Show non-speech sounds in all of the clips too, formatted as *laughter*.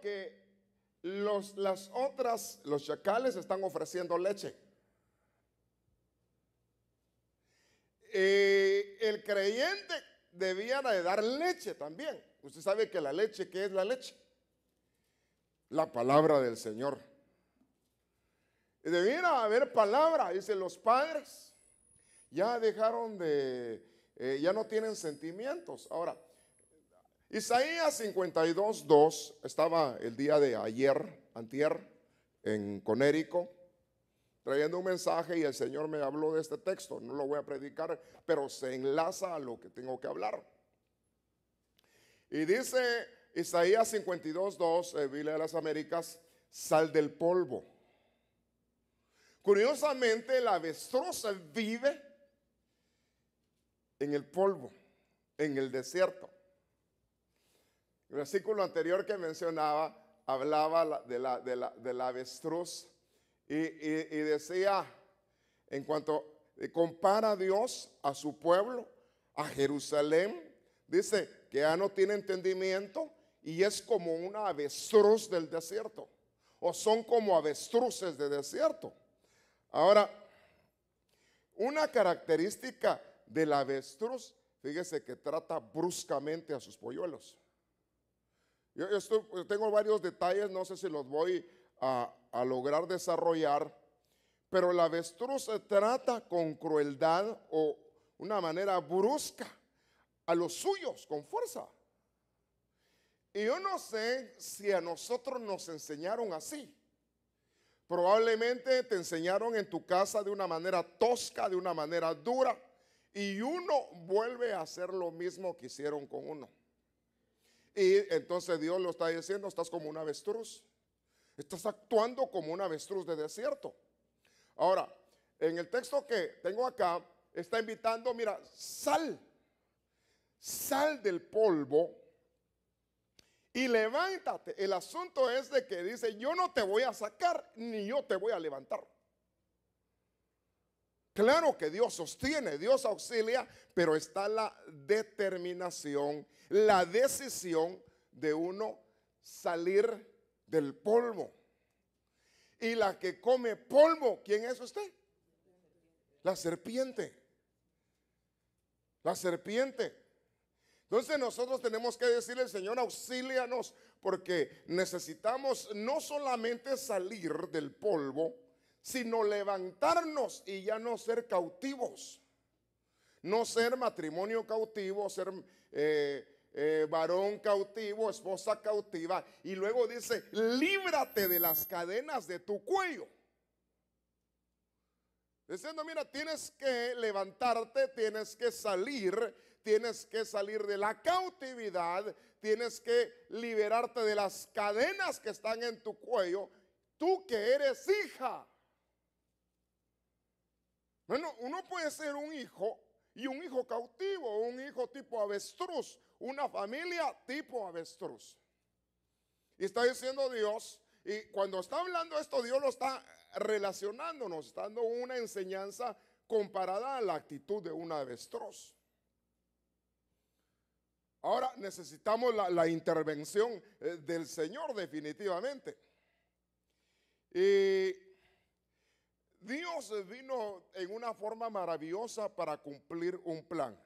que las otras, los chacales están ofreciendo leche. Eh, el creyente debía de dar leche también. Usted sabe que la leche, ¿qué es la leche? La palabra del Señor. debiera haber palabra, dice los padres. Ya dejaron de, eh, ya no tienen sentimientos. Ahora, Isaías 52, 2, estaba el día de ayer, antier, en Conérico, trayendo un mensaje y el Señor me habló de este texto. No lo voy a predicar, pero se enlaza a lo que tengo que hablar. Y dice Isaías 52, 2, eh, Biblia de las Américas, sal del polvo. Curiosamente, la avestruz vive en el polvo, en el desierto. El versículo anterior que mencionaba hablaba de la, de la, avestruz y, decía, en cuanto eh, compara Dios a su pueblo, a Jerusalén, dice que ya no tiene entendimiento y es como una avestruz del desierto, o son como avestruces de desierto. Ahora, una característica del avestruz, fíjese que trata bruscamente a sus polluelos. Yo, tengo varios detalles, no sé si los voy a, lograr desarrollar, pero la avestruz trata con crueldad o una manera brusca a los suyos, con fuerza. Y yo no sé si a nosotros nos enseñaron así. Probablemente te enseñaron en tu casa de una manera tosca, de una manera dura, y uno vuelve a hacer lo mismo que hicieron con uno. Y entonces Dios lo está diciendo, estás como un avestruz. Estás actuando como un avestruz de desierto. Ahora, en el texto que tengo acá, está invitando, mira, sal, sal del polvo y levántate. El asunto es de que dice, yo no te voy a sacar ni yo te voy a levantar. Claro que Dios sostiene, Dios auxilia, pero está la determinación, la decisión de uno salir del polvo. Y la que come polvo, ¿quién es usted? La serpiente. La serpiente. Entonces nosotros tenemos que decirle, Señor, auxílianos, porque necesitamos no solamente salir del polvo, sino levantarnos y ya no ser cautivos. No ser matrimonio cautivo, ser eh, eh, varón cautivo, esposa cautiva. Y luego dice, líbrate de las cadenas de tu cuello. Diciendo, mira, tienes que levantarte, tienes que salir, tienes que salir de la cautividad, tienes que liberarte de las cadenas que están en tu cuello, tú que eres hija. Bueno, uno puede ser un hijo y un hijo cautivo, un hijo tipo avestruz, una familia tipo avestruz. Y está diciendo Dios, y cuando está hablando esto, Dios lo está relacionándonos, está dando una enseñanza comparada a la actitud de un avestruz. Ahora necesitamos la, la intervención eh, del Señor definitivamente. Y Dios vino en una forma maravillosa para cumplir un plan,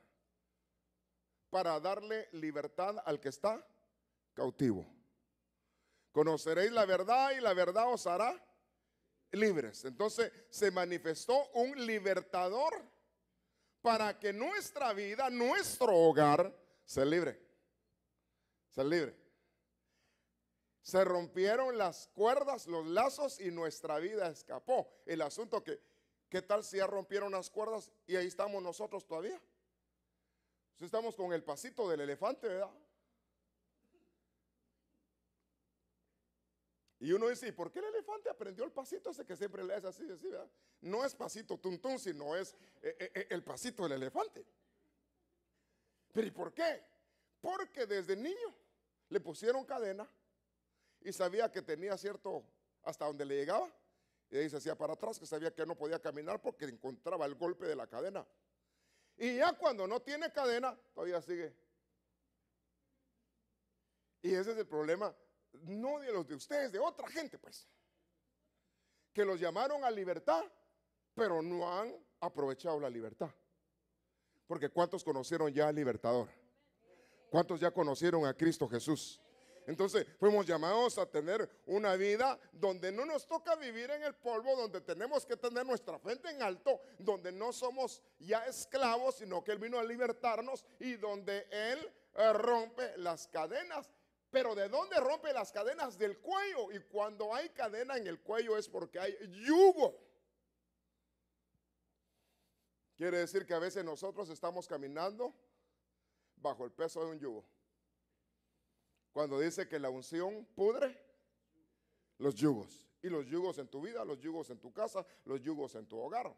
para darle libertad al que está cautivo. Conoceréis la verdad y la verdad os hará libres. Entonces se manifestó un libertador para que nuestra vida, nuestro hogar, sea libre. Sea libre. Se rompieron las cuerdas, los lazos y nuestra vida escapó. El asunto que, ¿qué tal si ya rompieron las cuerdas y ahí estamos nosotros todavía? Si estamos con el pasito del elefante, ¿verdad? Y uno dice, ¿y por qué el elefante aprendió el pasito ese que siempre le hace así, así, ¿verdad? No es pasito tuntún, sino es eh, eh, eh, el pasito del elefante. Pero ¿y por qué? Porque desde niño le pusieron cadena y sabía que tenía cierto, hasta donde le llegaba, y ahí se hacía para atrás, que sabía que no podía caminar porque encontraba el golpe de la cadena. Y ya cuando no tiene cadena, todavía sigue. Y ese es el problema, no de los de ustedes, de otra gente, pues. Que los llamaron a libertad, pero no han aprovechado la libertad. Porque ¿cuántos conocieron ya al libertador? ¿Cuántos ya conocieron a Cristo Jesús? Entonces fuimos llamados a tener una vida donde no nos toca vivir en el polvo, donde tenemos que tener nuestra frente en alto, donde no somos ya esclavos, sino que Él vino a libertarnos y donde Él eh, rompe las cadenas. Pero ¿de dónde rompe las cadenas? Del cuello. Y cuando hay cadena en el cuello es porque hay yugo. Quiere decir que a veces nosotros estamos caminando bajo el peso de un yugo. Cuando dice que la unción pudre los yugos. Y los yugos en tu vida, los yugos en tu casa, los yugos en tu hogar.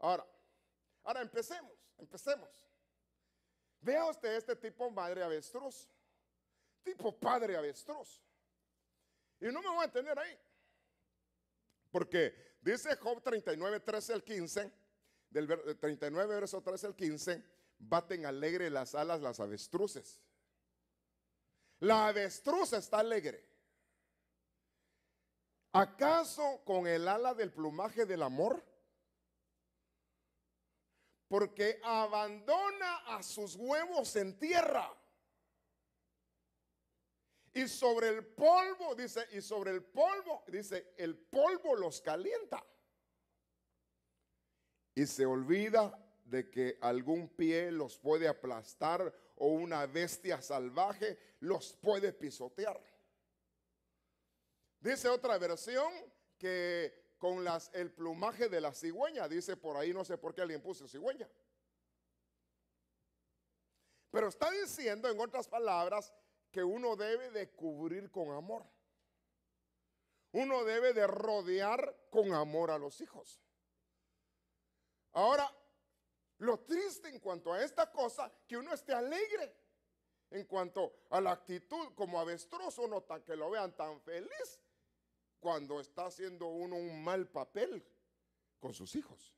Ahora, ahora empecemos, empecemos. Vea usted este tipo madre avestruz, tipo padre avestruz. Y no me voy a entender ahí. Porque dice Job 39, 13 al 15, del 39, verso 13 al 15, baten alegre las alas las avestruces. La avestruz está alegre. ¿Acaso con el ala del plumaje del amor? Porque abandona a sus huevos en tierra. Y sobre el polvo, dice, y sobre el polvo, dice, el polvo los calienta. Y se olvida de que algún pie los puede aplastar o una bestia salvaje los puede pisotear. Dice otra versión que con las, el plumaje de la cigüeña, dice por ahí, no sé por qué alguien puso cigüeña. Pero está diciendo, en otras palabras, que uno debe de cubrir con amor. Uno debe de rodear con amor a los hijos. Ahora, lo triste en cuanto a esta cosa, que uno esté alegre. En cuanto a la actitud como avestruz, uno que lo vean tan feliz cuando está haciendo uno un mal papel con sus hijos.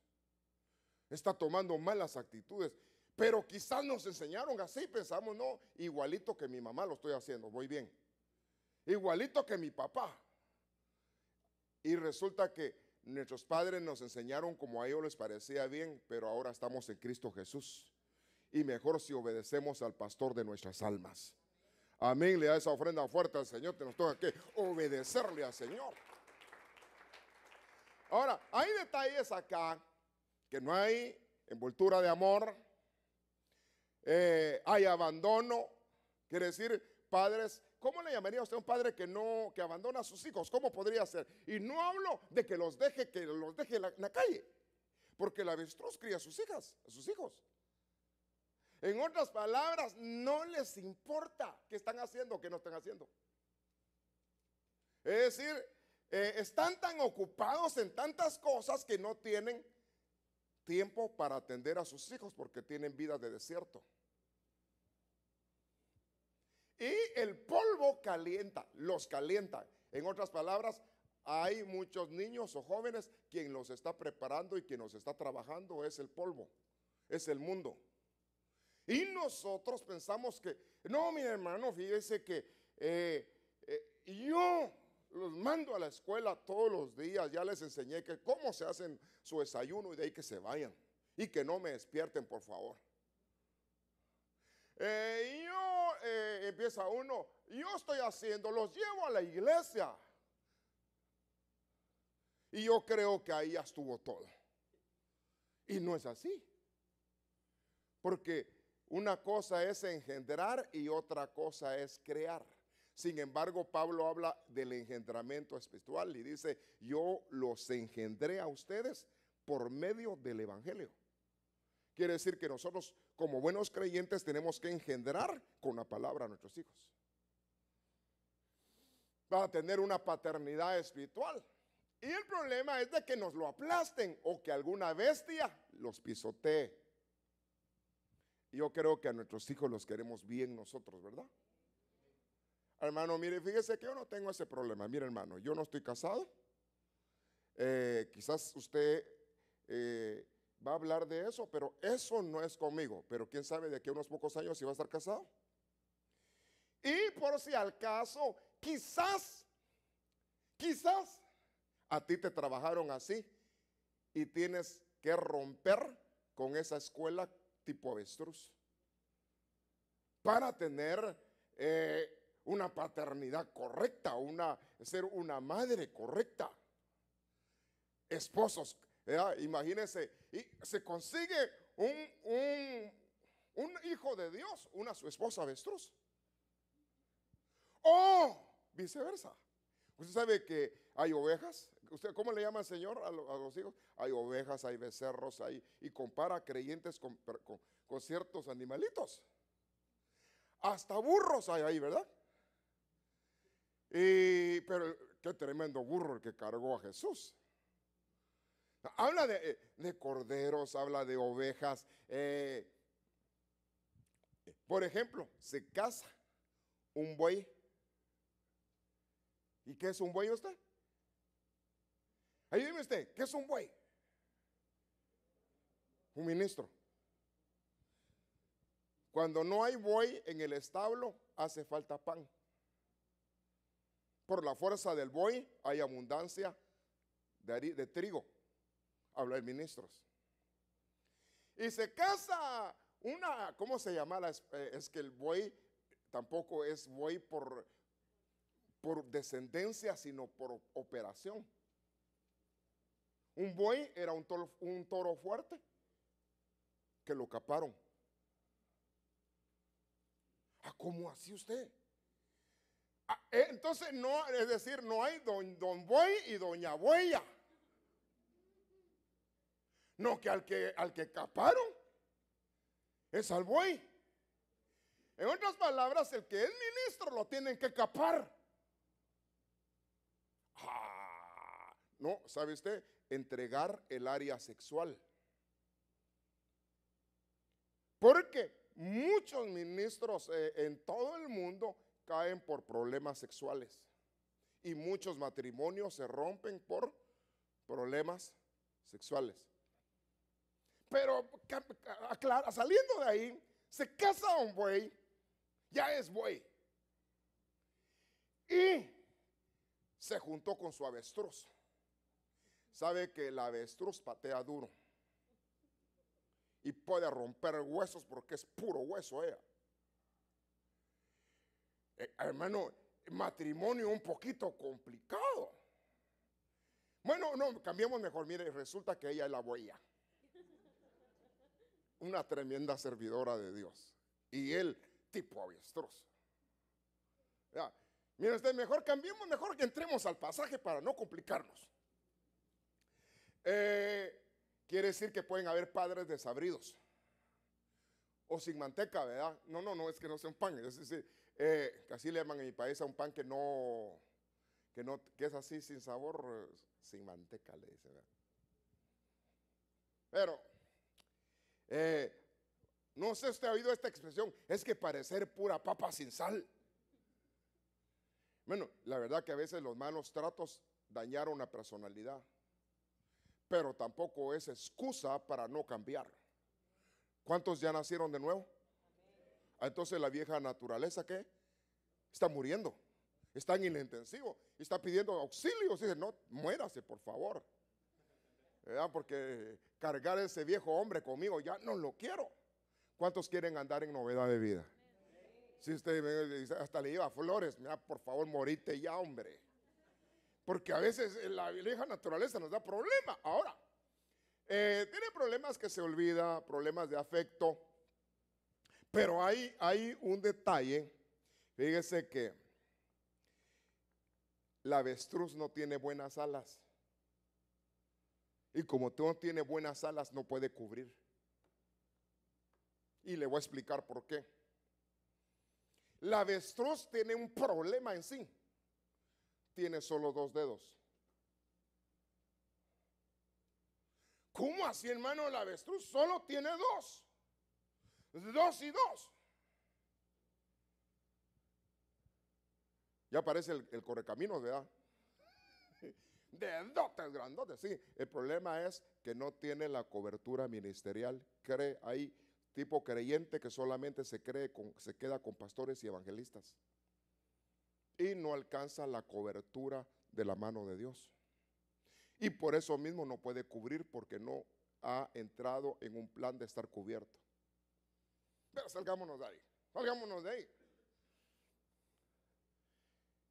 Está tomando malas actitudes. Pero quizás nos enseñaron así, pensamos, no, igualito que mi mamá lo estoy haciendo, voy bien. Igualito que mi papá. Y resulta que Nuestros padres nos enseñaron como a ellos les parecía bien, pero ahora estamos en Cristo Jesús. Y mejor si obedecemos al pastor de nuestras almas. Amén, le da esa ofrenda fuerte al Señor, Te nos toca que obedecerle al Señor. Ahora, hay detalles acá que no hay envoltura de amor, eh, hay abandono, quiere decir, padres ¿cómo le llamaría usted a un padre que no, que abandona a sus hijos? ¿Cómo podría ser? Y no hablo de que los deje, que los deje en la, calle, porque la avestruz cría a sus hijas, a sus hijos. En otras palabras, no les importa qué están haciendo o qué no están haciendo. Es decir, eh, están tan ocupados en tantas cosas que no tienen tiempo para atender a sus hijos porque tienen vida de desierto. Y el polvo calienta, los calienta. En otras palabras, hay muchos niños o jóvenes quien los está preparando y quien los está trabajando es el polvo, es el mundo. Y nosotros pensamos que, no, mi hermano, fíjese que eh, eh, yo los mando a la escuela todos los días, ya les enseñé que cómo se hacen su desayuno y de ahí que se vayan y que no me despierten, por favor. Eh, yo eh, empieza uno, yo estoy haciendo, los llevo a la iglesia. Y yo creo que ahí ya estuvo todo. Y no es así. Porque una cosa es engendrar y otra cosa es crear. Sin embargo, Pablo habla del engendramiento espiritual y dice, yo los engendré a ustedes por medio del Evangelio. Quiere decir que nosotros como buenos creyentes tenemos que engendrar con la palabra a nuestros hijos. Para tener una paternidad espiritual. Y el problema es de que nos lo aplasten o que alguna bestia los pisotee. Yo creo que a nuestros hijos los queremos bien nosotros, ¿verdad? Hermano, mire, fíjese que yo no tengo ese problema. Mire, hermano, yo no estoy casado. Eh, quizás usted eh, va a hablar de eso, pero eso no es conmigo. Pero quién sabe de aquí a unos pocos años si va a estar casado. Y por si al caso, quizás, quizás a ti te trabajaron así y tienes que romper con esa escuela tipo avestruz para tener eh, una paternidad correcta, una, ser una madre correcta. Esposos, Imagínense, se consigue un, un, hijo de Dios, una su esposa avestruz. O viceversa. Usted sabe que hay ovejas. ¿Usted cómo le llama el Señor a, los hijos? Hay ovejas, hay becerros, ahí, y compara creyentes con, ciertos animalitos. Hasta burros hay ahí, ¿verdad? Y, pero qué tremendo burro el que cargó a Jesús. Habla eh, de, corderos, habla de ovejas. Eh, por ejemplo, se casa un buey. ¿Y qué es un buey usted? Ayúdeme usted, ¿qué es un buey? Un ministro. Cuando no hay buey en el establo, hace falta pan. Por la fuerza del buey hay abundancia de trigo. Habla de ministros. Y se casa una, ¿cómo se llama? Eh, es, que el buey tampoco es buey por, por descendencia, sino por operación. Un buey era un toro, un toro fuerte que lo caparon. Ah, ¿Cómo así usted? Ah, eh, entonces, no, es decir, no hay don, don buey y doña buella. No, que al que, al que caparon es al buey. En otras palabras, el que es ministro lo tienen que capar. Ah, no, ¿sabe usted? Entregar el área sexual. Porque muchos ministros eh, en todo el mundo caen por problemas sexuales. Y muchos matrimonios se rompen por problemas sexuales. Pero aclara, saliendo de ahí, se casa a un buey, ya es buey. Y se juntó con su avestruz. Sabe que el avestruz patea duro y puede romper huesos porque es puro hueso ella. Eh, hermano, matrimonio un poquito complicado. Bueno, no, cambiemos mejor. Mire, resulta que ella es la huella una tremenda servidora de Dios. Y él, tipo aviestros Miren mira este, mejor cambiemos, mejor que entremos al pasaje para no complicarnos. Eh, quiere decir que pueden haber padres desabridos. O sin manteca, ¿verdad? No, no, no, es que no sea un pan. Es decir, eh, que así le llaman en mi país a un pan que no, que no, que es así sin sabor, eh, sin manteca, le dicen. ¿verdad? Pero eh, no sé si usted ha oído esta expresión, es que parecer pura papa sin sal. Bueno, la verdad que a veces los malos tratos dañaron la personalidad, pero tampoco es excusa para no cambiar. ¿Cuántos ya nacieron de nuevo? Entonces la vieja naturaleza que está muriendo, está en el intensivo, está pidiendo auxilio. Dice, no, muérase por favor. Porque cargar ese viejo hombre conmigo ya no lo quiero. ¿Cuántos quieren andar en novedad de vida? Si usted hasta le lleva flores, mira, por favor, morite ya, hombre. Porque a veces la vieja naturaleza nos da problemas. Ahora, eh, tiene problemas que se olvida, problemas de afecto. Pero hay, hay un detalle. Fíjese que la avestruz no tiene buenas alas. Y como tú tiene buenas alas, no puede cubrir. Y le voy a explicar por qué. La avestruz tiene un problema en sí. Tiene solo dos dedos. ¿Cómo así, hermano? La avestruz solo tiene dos. Dos y dos. Ya aparece el, el de ¿verdad? dedotes grandotes. Sí, el problema es que no tiene la cobertura ministerial. Cree, ahí tipo creyente que solamente se, cree con, se queda con pastores y evangelistas. Y no alcanza la cobertura de la mano de Dios. Y por eso mismo no puede cubrir porque no ha entrado en un plan de estar cubierto. Pero salgámonos de ahí. Salgámonos de ahí.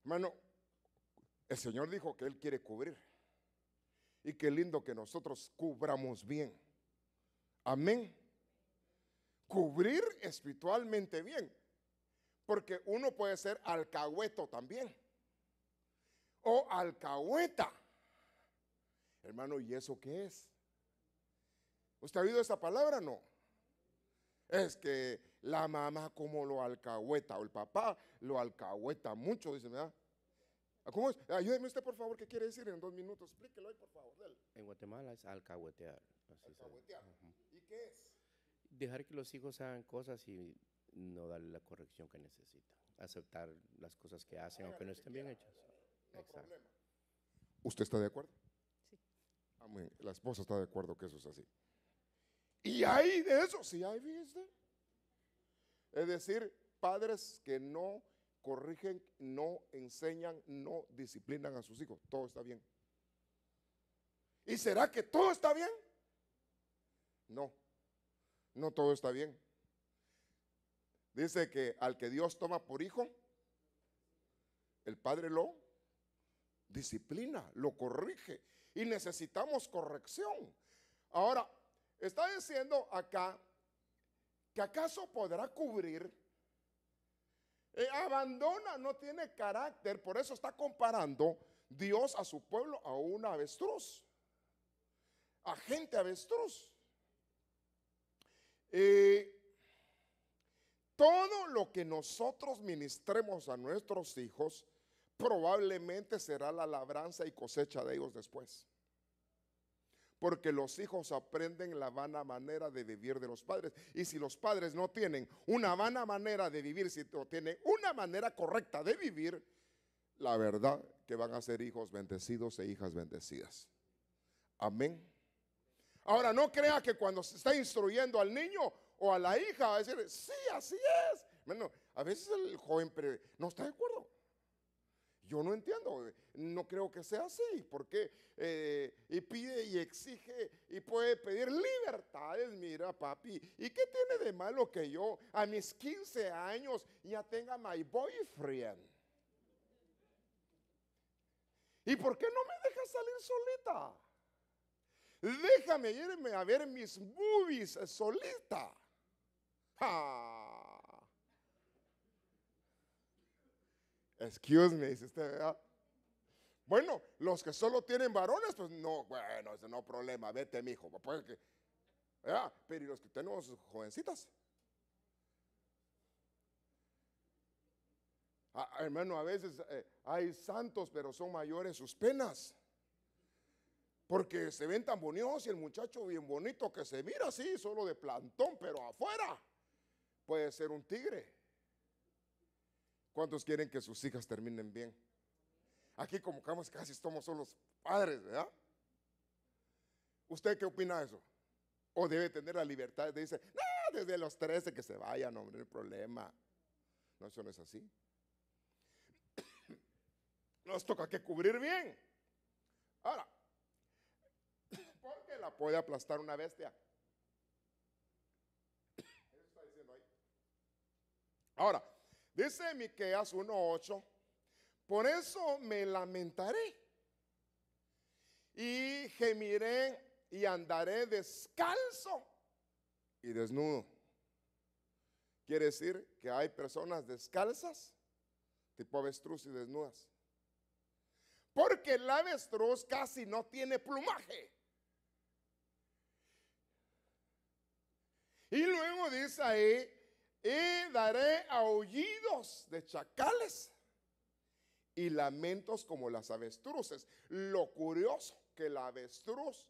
Hermano, el Señor dijo que Él quiere cubrir. Y qué lindo que nosotros cubramos bien. Amén. Cubrir espiritualmente bien. Porque uno puede ser alcahueto también. O alcahueta. Hermano, ¿y eso qué es? ¿Usted ha oído esa palabra? No. Es que la mamá como lo alcahueta o el papá lo alcahueta mucho, dice, ¿verdad? Ah, ¿Cómo es? Ayúdeme usted, por favor, ¿qué quiere decir en dos minutos? Explíquelo ahí, por favor. En Guatemala es alcahuetear. alcahuetear. ¿Y qué es? Dejar que los hijos hagan cosas y no darle la corrección que necesitan. Aceptar las cosas que hacen, aunque no estén bien hechas. No Exacto. ¿Usted está de acuerdo? Sí. Ah, la esposa está de acuerdo que eso es así. Y hay de eso, sí hay, ¿viste? Es decir, padres que no corrigen, no enseñan, no disciplinan a sus hijos. Todo está bien. ¿Y será que todo está bien? No, no todo está bien. Dice que al que Dios toma por hijo, el Padre lo disciplina, lo corrige. Y necesitamos corrección. Ahora, está diciendo acá que acaso podrá cubrir eh, abandona, no tiene carácter. Por eso está comparando Dios a su pueblo a un avestruz, a gente avestruz. Eh, todo lo que nosotros ministremos a nuestros hijos probablemente será la labranza y cosecha de ellos después porque los hijos aprenden la vana manera de vivir de los padres. Y si los padres no tienen una vana manera de vivir, si no tienen una manera correcta de vivir, la verdad que van a ser hijos bendecidos e hijas bendecidas. Amén. Ahora, no crea que cuando se está instruyendo al niño o a la hija, va a decir, sí, así es. Bueno, a veces el joven no está de acuerdo yo no entiendo, eh, no creo que sea así, porque eh, y pide y exige y puede pedir libertades, mira papi, ¿y qué tiene de malo que yo a mis 15 años ya tenga my boyfriend? ¿Y por qué no me deja salir solita? Déjame irme a ver mis movies solita. ¡Ah! Excuse me, dice usted, Bueno, los que solo tienen varones, pues no, bueno, no problema, vete, mi hijo, pues, pues, Pero los que tenemos jovencitas? Ah, hermano, a veces eh, hay santos, pero son mayores sus penas. Porque se ven tan bonitos y el muchacho bien bonito que se mira así, solo de plantón, pero afuera puede ser un tigre. ¿Cuántos quieren que sus hijas terminen bien? Aquí como casi somos los padres, ¿verdad? ¿Usted qué opina de eso? O debe tener la libertad de decir, no, desde los 13 que se vayan, hombre, no hay problema. No, eso no es así. *coughs* Nos toca que cubrir bien. Ahora, *coughs* ¿por qué la puede aplastar una bestia. *coughs* Ahora, Dice Miqueas 1:8, por eso me lamentaré y gemiré y andaré descalzo y desnudo. Quiere decir que hay personas descalzas, tipo avestruz y desnudas. Porque el avestruz casi no tiene plumaje. Y luego dice ahí, y daré aullidos de chacales y lamentos como las avestruces. Lo curioso que la avestruz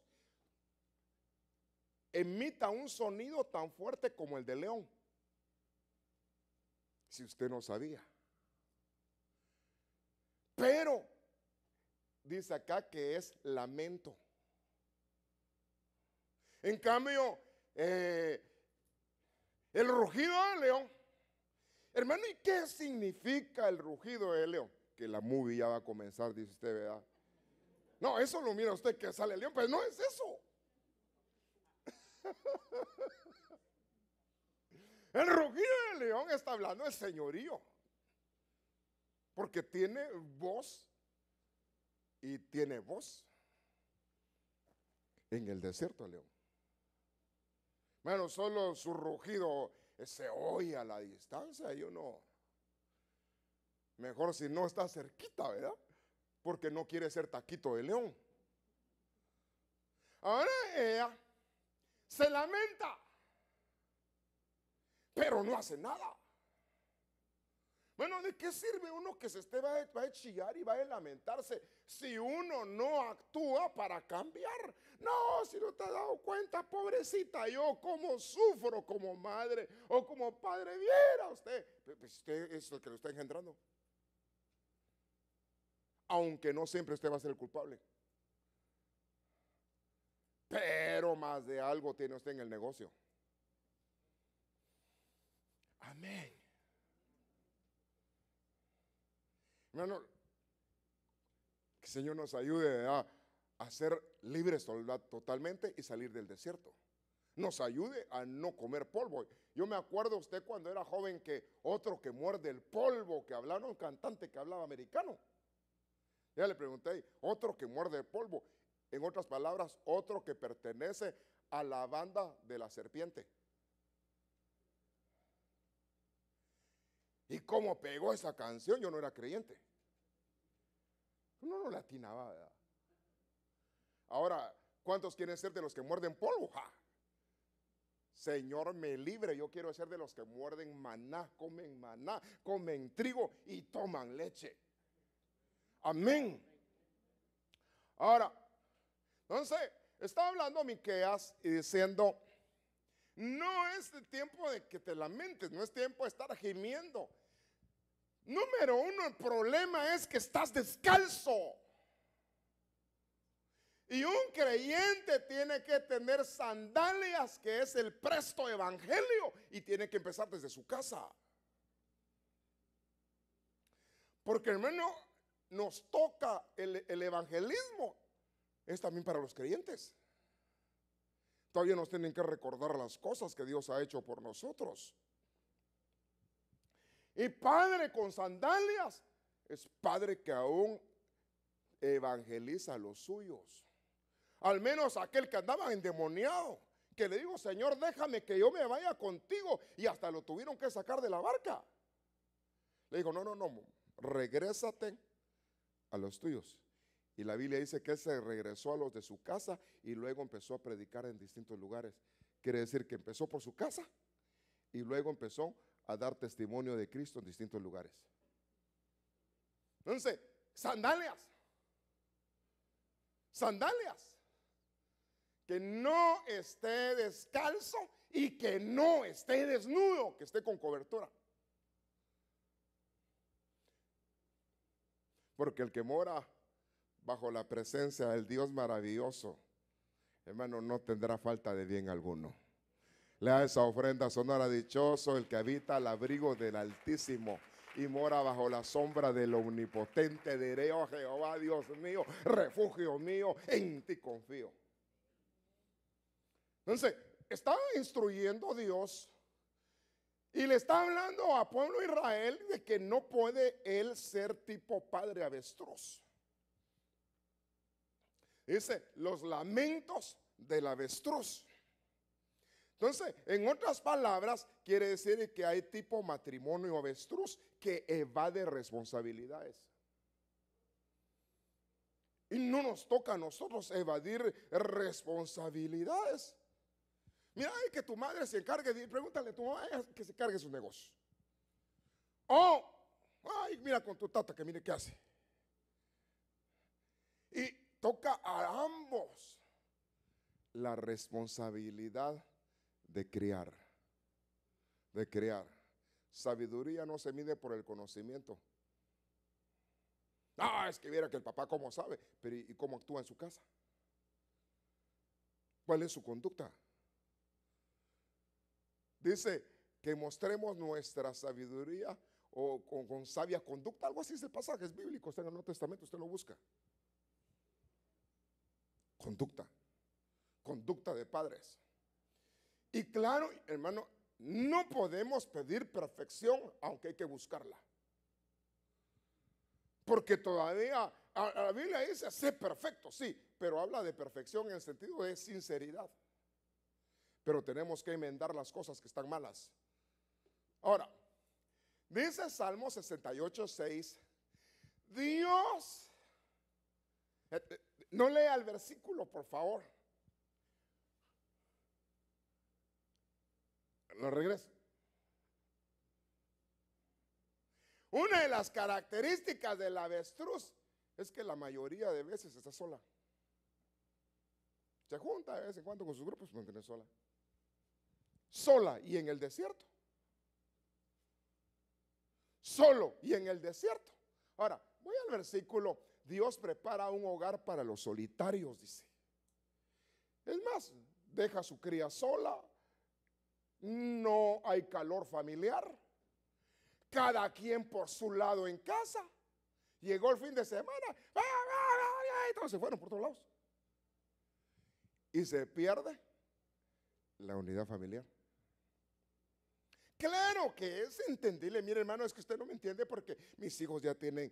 emita un sonido tan fuerte como el de león. Si usted no sabía. Pero dice acá que es lamento. En cambio, eh, el rugido del ¿eh, león. Hermano, ¿y qué significa el rugido del eh, león? Que la movie ya va a comenzar, dice usted, ¿verdad? No, eso lo mira usted que sale el león, pero no es eso. *laughs* El rugido del león está hablando el señorío. Porque tiene voz y tiene voz en el desierto, León. Bueno, solo su rugido eh, se oye a la distancia y uno, mejor si no está cerquita, ¿verdad? Porque no quiere ser taquito de león. Ahora ella se lamenta, pero no hace nada. Bueno, ¿de qué sirve uno que se esté, va a, chillar y va a lamentarse si uno no actúa para cambiar? No, si no te has dado cuenta, pobrecita, yo como sufro como madre o como padre, viera usted. Pues, usted es el que lo está engendrando. Aunque no siempre usted va a ser el culpable. Pero más de algo tiene usted en el negocio. Amén. Hermano, que el Señor nos ayude a, ser libres totalmente y salir del desierto. Nos ayude a no comer polvo. Yo me acuerdo usted cuando era joven que otro que muerde el polvo, que hablaron un cantante que hablaba americano. Ya le pregunté, otro que muerde el polvo. En otras palabras, otro que pertenece a la banda de la serpiente. ¿Y cómo pegó esa canción? Yo no era creyente. Uno no latinaba. ¿verdad? Ahora, ¿cuántos quieren ser de los que muerden polvo? Señor, me libre. Yo quiero ser de los que muerden maná, comen maná, comen trigo y toman leche. Amén. Ahora, entonces, estaba hablando Miqueas y diciendo, no es el tiempo de que te lamentes, no es tiempo de estar gimiendo Número uno, el problema es que estás descalzo. Y un creyente tiene que tener sandalias, que es el presto evangelio, y tiene que empezar desde su casa. Porque hermano, nos toca el, el evangelismo, es también para los creyentes. Todavía nos tienen que recordar las cosas que Dios ha hecho por nosotros. Y padre con sandalias es padre que aún evangeliza a los suyos. Al menos aquel que andaba endemoniado, que le dijo, Señor, déjame que yo me vaya contigo. Y hasta lo tuvieron que sacar de la barca. Le dijo, no, no, no, regrésate a los tuyos. Y la Biblia dice que se regresó a los de su casa y luego empezó a predicar en distintos lugares. Quiere decir que empezó por su casa y luego empezó a dar testimonio de Cristo en distintos lugares. Entonces, sandalias. Sandalias. Que no esté descalzo y que no esté desnudo, que esté con cobertura. Porque el que mora bajo la presencia del Dios maravilloso, hermano, no tendrá falta de bien alguno. Lea esa ofrenda sonora dichoso, el que habita al abrigo del Altísimo y mora bajo la sombra del Omnipotente. de oh Jehová, Dios mío, refugio mío, en ti confío. Entonces, está instruyendo Dios y le está hablando a pueblo Israel de que no puede él ser tipo padre avestruz. Dice, los lamentos del avestruz. Entonces, en otras palabras, quiere decir que hay tipo matrimonio avestruz que evade responsabilidades. Y no nos toca a nosotros evadir responsabilidades. Mira, hay que tu madre se encargue, de, pregúntale a tu mamá que se encargue su negocio. Oh, ay, mira con tu tata que mire qué hace. Y toca a ambos la responsabilidad de criar, de criar. Sabiduría no se mide por el conocimiento. Ah, es que viera que el papá cómo sabe, pero ¿y cómo actúa en su casa? ¿Cuál es su conducta? Dice que mostremos nuestra sabiduría o con, con sabia conducta, algo así es el pasaje, es bíblico, está en el Nuevo Testamento, usted lo busca. Conducta, conducta de padres. Y claro, hermano, no podemos pedir perfección, aunque hay que buscarla. Porque todavía, la Biblia dice, sé perfecto, sí, pero habla de perfección en el sentido de sinceridad. Pero tenemos que enmendar las cosas que están malas. Ahora, dice Salmo 68, 6, Dios, eh, eh, no lea el versículo, por favor. lo Una de las características del avestruz es que la mayoría de veces está sola. Se junta de vez en cuando con sus grupos, mantener sola. Sola y en el desierto. Solo y en el desierto. Ahora, voy al versículo. Dios prepara un hogar para los solitarios, dice. Es más, deja a su cría sola, hay calor familiar, cada quien por su lado en casa. Llegó el fin de semana, ¡Ah, ah, ah, y todos se fueron por todos lados. Y se pierde la unidad familiar. Claro que es entendible, mire hermano, es que usted no me entiende porque mis hijos ya tienen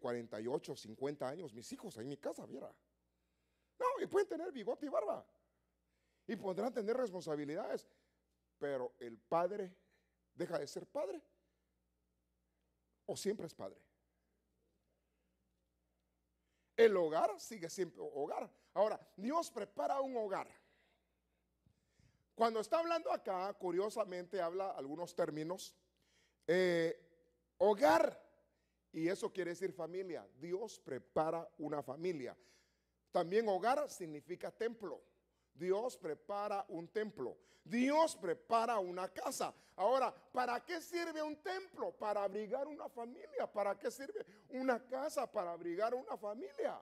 48, eh, 50 años, mis hijos ahí en mi casa, viera. No, y pueden tener bigote y barba. Y podrán tener responsabilidades pero el padre deja de ser padre o siempre es padre. El hogar sigue siempre hogar. Ahora, Dios prepara un hogar. Cuando está hablando acá, curiosamente habla algunos términos. Eh, hogar, y eso quiere decir familia. Dios prepara una familia. También hogar significa templo. Dios prepara un templo. Dios prepara una casa. Ahora, ¿para qué sirve un templo? Para abrigar una familia. ¿Para qué sirve una casa? Para abrigar una familia.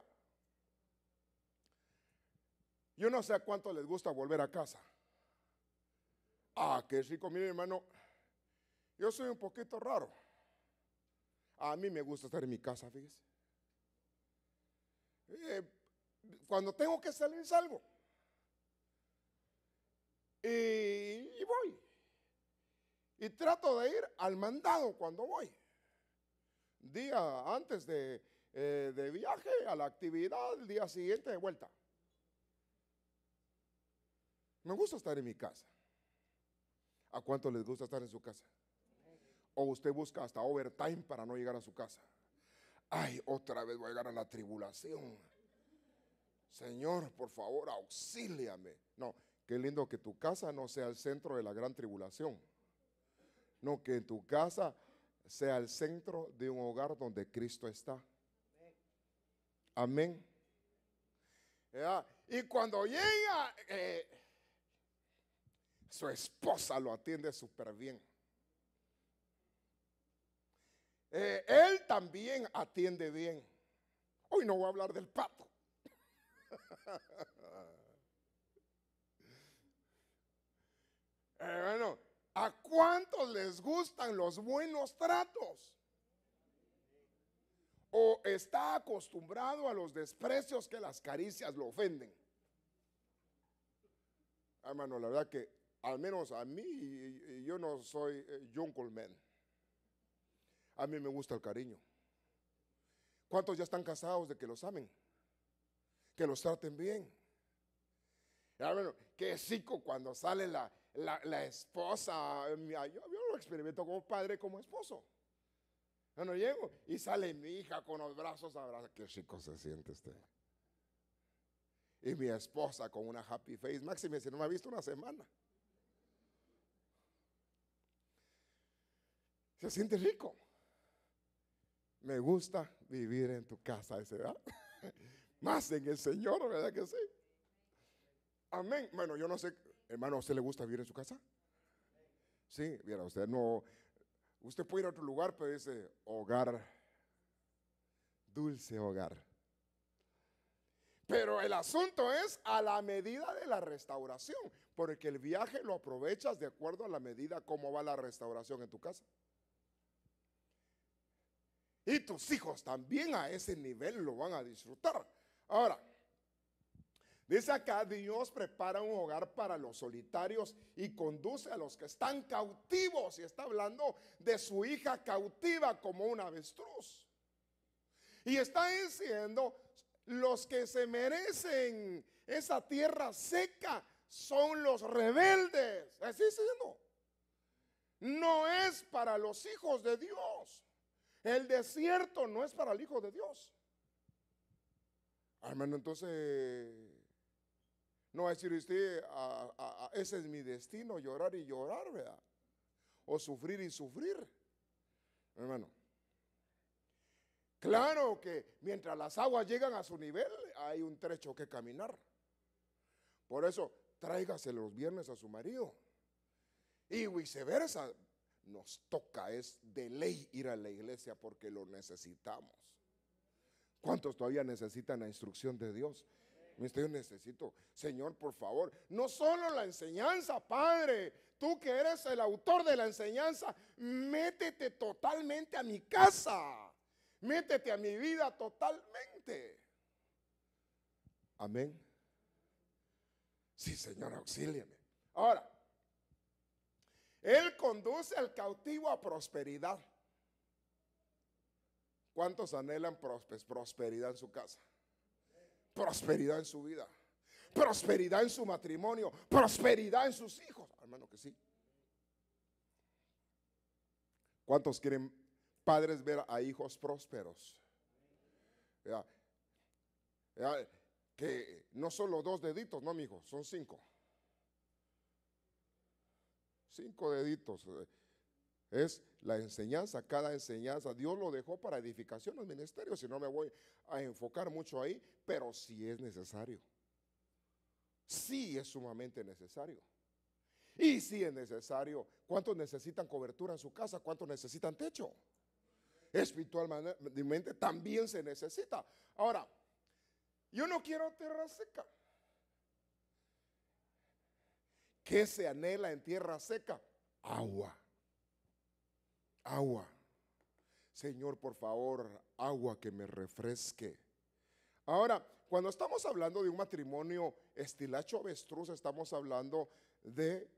Yo no sé a cuánto les gusta volver a casa. Ah, qué rico, mi hermano. Yo soy un poquito raro. A mí me gusta estar en mi casa, fíjese. Eh, cuando tengo que salir, salgo y, voy. Y trato de ir al mandado cuando voy. Día antes de, eh, de viaje a la actividad, el día siguiente de vuelta. Me gusta estar en mi casa. ¿A cuánto les gusta estar en su casa? O usted busca hasta overtime para no llegar a su casa. Ay, otra vez voy a llegar a la tribulación. Señor, por favor, auxíliame. No, Qué lindo que tu casa no sea el centro de la gran tribulación. No, que en tu casa sea el centro de un hogar donde Cristo está. Amén. Y cuando llega, eh, su esposa lo atiende súper bien. Eh, él también atiende bien. Hoy no voy a hablar del pato. *laughs* Eh, bueno, ¿a cuántos les gustan los buenos tratos? ¿O está acostumbrado a los desprecios que las caricias lo ofenden? Hermano, ah, la verdad que al menos a mí, yo no soy John eh, Colman. A mí me gusta el cariño. ¿Cuántos ya están casados de que los amen? Que los traten bien. Hermano, ah, qué chico cuando sale la, la, esposa, eh, yo, lo experimento como padre, como esposo. Yo no llego y sale mi hija con los brazos abrazados. Qué chico se siente este. Y mi esposa con una happy face. Máxime, si no me ha visto una semana. Se siente rico. Me gusta vivir en tu casa a esa edad. Más en el Señor, ¿verdad que sí? Amén. Bueno, yo no sé, Hermano, ¿a usted le gusta vivir en su casa? Sí, mira, usted no. Usted puede ir a otro lugar, pero dice hogar, dulce hogar. Pero el asunto es a la medida de la restauración, porque el viaje lo aprovechas de acuerdo a la medida cómo va la restauración en tu casa. Y tus hijos también a ese nivel lo van a disfrutar. Ahora, Dice acá, Dios prepara un hogar para los solitarios y conduce a los que están cautivos. Y está hablando de su hija cautiva como un avestruz. Y está diciendo, los que se merecen esa tierra seca son los rebeldes. Así diciendo, no es para los hijos de Dios. El desierto no es para el hijo de Dios. Hermano, entonces no va decir usted, ah, ah, ah, ese es mi destino, llorar y llorar, ¿verdad? O sufrir y sufrir. Hermano. Claro que mientras las aguas llegan a su nivel, hay un trecho que caminar. Por eso, tráigase los viernes a su marido. Y viceversa, nos toca, es de ley ir a la iglesia porque lo necesitamos. ¿Cuántos todavía necesitan la instrucción de Dios? Yo necesito, Señor, por favor, no solo la enseñanza, Padre, tú que eres el autor de la enseñanza, métete totalmente a mi casa, métete a mi vida totalmente. Amén. Sí, Señor, auxíliame. Ahora, Él conduce al cautivo a prosperidad. ¿Cuántos anhelan pues, prosperidad en su casa? prosperidad en su vida, prosperidad en su matrimonio, prosperidad en sus hijos. Ah, hermano, que sí. ¿Cuántos quieren padres ver a hijos prósperos? Que no son los dos deditos, no, hijo, son cinco. Cinco deditos. Eh, es la enseñanza, cada enseñanza. Dios lo dejó para edificación los ministerio, si no me voy a enfocar mucho ahí, pero si es necesario. Sí es sumamente necesario. Y si es necesario. ¿Cuántos necesitan cobertura en su casa? ¿Cuántos necesitan techo? Espiritualmente también se necesita. Ahora, yo no quiero tierra seca. ¿Qué se anhela en tierra seca? Agua agua. Señor, por favor, agua que me refresque. Ahora, cuando estamos hablando de un matrimonio estilacho avestruz, estamos hablando de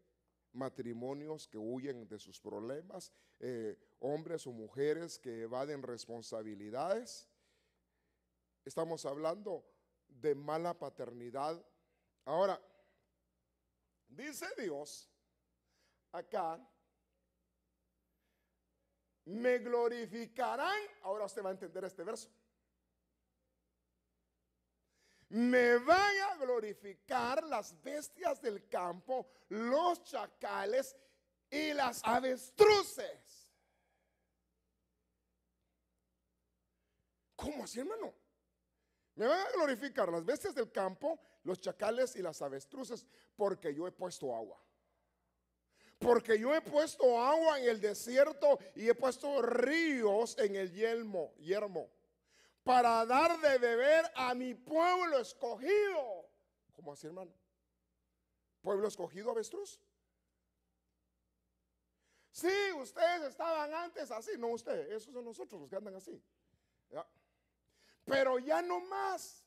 matrimonios que huyen de sus problemas, eh, hombres o mujeres que evaden responsabilidades. Estamos hablando de mala paternidad. Ahora, dice Dios acá me glorificarán. Ahora usted va a entender este verso. Me van a glorificar las bestias del campo, los chacales y las avestruces. ¿Cómo así, hermano? Me van a glorificar las bestias del campo, los chacales y las avestruces, porque yo he puesto agua porque yo he puesto agua en el desierto y he puesto ríos en el yelmo, yermo, para dar de beber a mi pueblo escogido. ¿Cómo así, hermano? ¿Pueblo escogido, avestruz? Sí, ustedes estaban antes así, no ustedes, esos son nosotros los que andan así. Pero ya no más.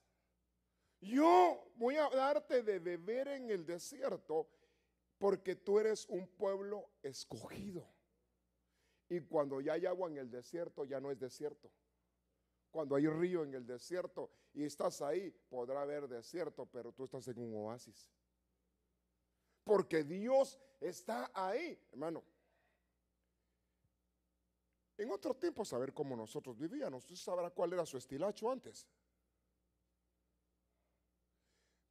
Yo voy a darte de beber en el desierto porque tú eres un pueblo escogido. Y cuando ya hay agua en el desierto, ya no es desierto. Cuando hay río en el desierto y estás ahí, podrá haber desierto, pero tú estás en un oasis. Porque Dios está ahí, hermano. En otro tiempo, saber cómo nosotros vivíamos, usted sabrá cuál era su estilacho antes.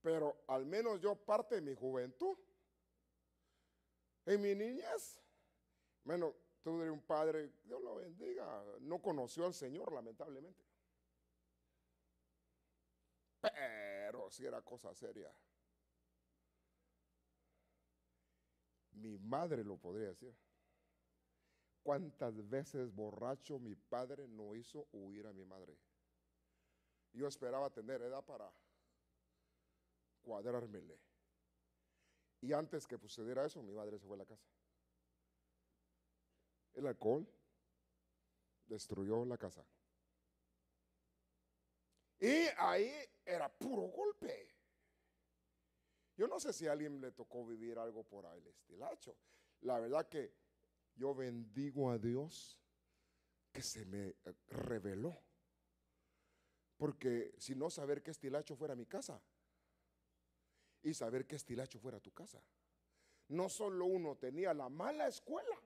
Pero al menos yo parte de mi juventud y mi niñez, bueno, tuve un padre, Dios lo bendiga, no conoció al Señor, lamentablemente. Pero si era cosa seria. Mi madre lo podría decir. ¿Cuántas veces borracho mi padre no hizo huir a mi madre? Yo esperaba tener edad para cuadrármele. Y antes que sucediera eso, mi madre se fue a la casa. El alcohol destruyó la casa. Y ahí era puro golpe. Yo no sé si a alguien le tocó vivir algo por el estilacho. La verdad que yo bendigo a Dios que se me eh, reveló. Porque si no saber qué estilacho fuera mi casa, y saber qué estilacho fuera tu casa. No solo uno tenía la mala escuela,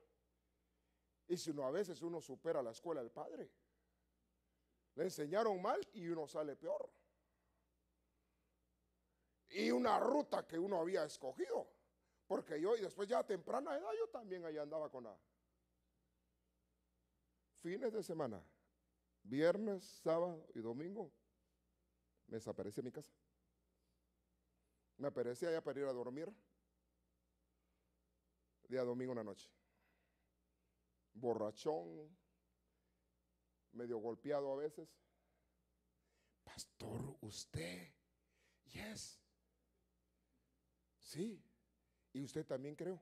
y sino a veces uno supera la escuela del padre. Le enseñaron mal y uno sale peor. Y una ruta que uno había escogido. Porque yo, y después ya a temprana edad, yo también allá andaba con la. Fines de semana, viernes, sábado y domingo, me desaparece mi casa. Me aparecía ya para ir a dormir. Día domingo una noche. Borrachón, medio golpeado a veces. Pastor, usted. Yes. Sí. Y usted también creo.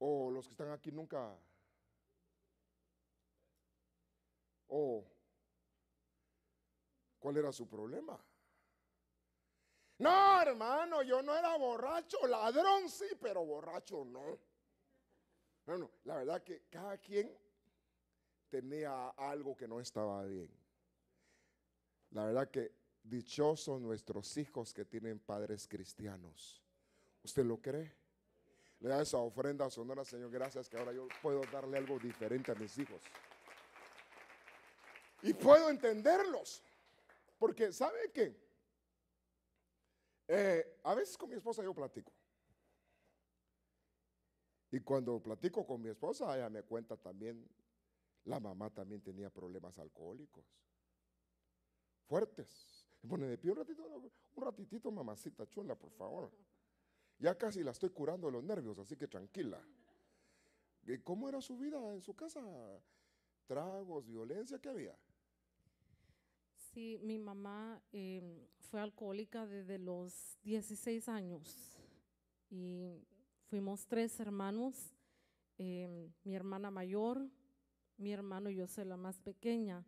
O los que están aquí nunca. O. ¿Cuál era su problema? No, hermano, yo no era borracho, ladrón sí, pero borracho no. Bueno la verdad que cada quien tenía algo que no estaba bien. La verdad que dichosos nuestros hijos que tienen padres cristianos. ¿Usted lo cree? Le da esa ofrenda sonora, Señor, gracias que ahora yo puedo darle algo diferente a mis hijos. Y puedo entenderlos. Porque, ¿sabe qué? Eh, a veces con mi esposa yo platico. Y cuando platico con mi esposa, ella me cuenta también, la mamá también tenía problemas alcohólicos, fuertes. Me pone de pie un ratito, un ratitito, mamacita chula, por favor. Ya casi la estoy curando de los nervios, así que tranquila. ¿Cómo era su vida en su casa? Tragos, violencia, ¿qué había? mi mamá em, fue alcohólica desde los 16 años y fuimos tres hermanos, em, mi hermana mayor, mi hermano y yo soy la más pequeña.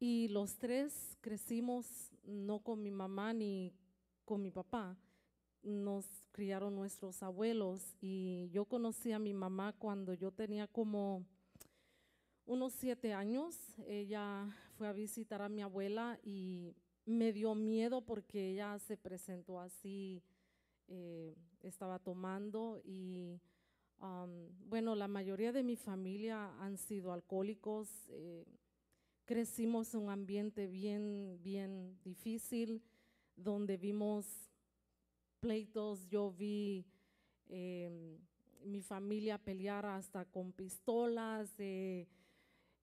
Y los tres crecimos no con mi mamá ni con mi papá, nos criaron nuestros abuelos y yo conocí a mi mamá cuando yo tenía como unos siete años. Ella fui a visitar a mi abuela y me dio miedo porque ella se presentó así, eh, estaba tomando y um, bueno, la mayoría de mi familia han sido alcohólicos, eh, crecimos en un ambiente bien, bien difícil donde vimos pleitos, yo vi eh, mi familia pelear hasta con pistolas,